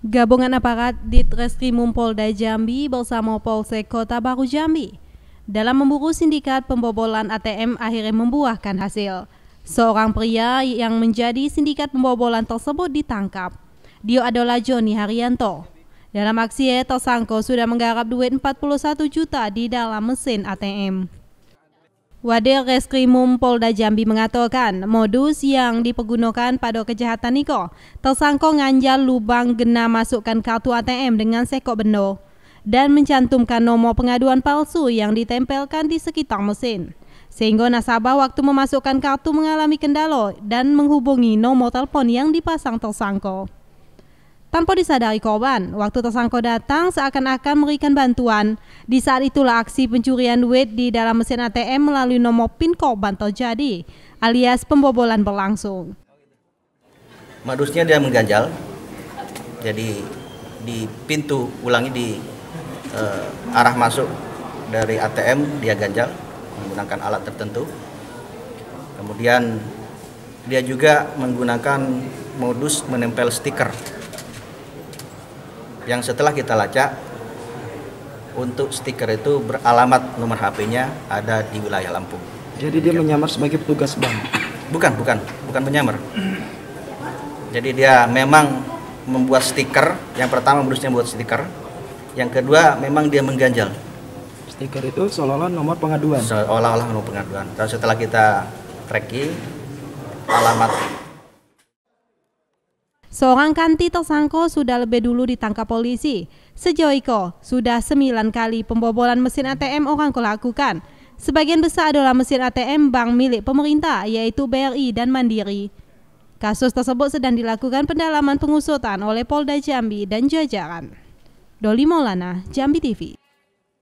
Gabungan aparat di Treskrimum Polda Jambi bersama Polsek Kota Baru Jambi dalam memburu sindikat pembobolan ATM akhirnya membuahkan hasil. Seorang pria yang menjadi sindikat pembobolan tersebut ditangkap. Dia adalah Joni Haryanto. Dalam aksi tersangka sudah menggarap duit 41 juta di dalam mesin ATM. Wadil Reskrimum Polda Jambi mengatakan modus yang dipergunakan pada kejahatan Niko tersangka nganjal lubang gena masukkan kartu ATM dengan sekok bendo dan mencantumkan nomor pengaduan palsu yang ditempelkan di sekitar mesin. Sehingga nasabah waktu memasukkan kartu mengalami kendala dan menghubungi nomor telepon yang dipasang tersangka. Tanpa disadari korban, waktu tersangka datang seakan-akan memberikan bantuan. Di saat itulah aksi pencurian duit di dalam mesin ATM melalui nomor PIN korban terjadi, alias pembobolan berlangsung. Modusnya dia mengganjal, jadi di pintu ulangi di eh, arah masuk dari ATM dia ganjal menggunakan alat tertentu. Kemudian dia juga menggunakan modus menempel stiker yang setelah kita lacak untuk stiker itu beralamat nomor HP-nya ada di wilayah Lampung. Jadi dia menyamar sebagai petugas bank? Bukan, bukan, bukan menyamar. Jadi dia memang membuat stiker. Yang pertama modusnya buat stiker. Yang kedua memang dia mengganjal. Stiker itu seolah-olah nomor pengaduan. Seolah-olah nomor pengaduan. Dan setelah kita tracking alamat Seorang kanti tersangka sudah lebih dulu ditangkap polisi. Sejauh itu, sudah sembilan kali pembobolan mesin ATM orang lakukan. Sebagian besar adalah mesin ATM bank milik pemerintah, yaitu BRI dan Mandiri. Kasus tersebut sedang dilakukan pendalaman pengusutan oleh Polda Jambi dan jajaran. Doli Maulana, Jambi TV.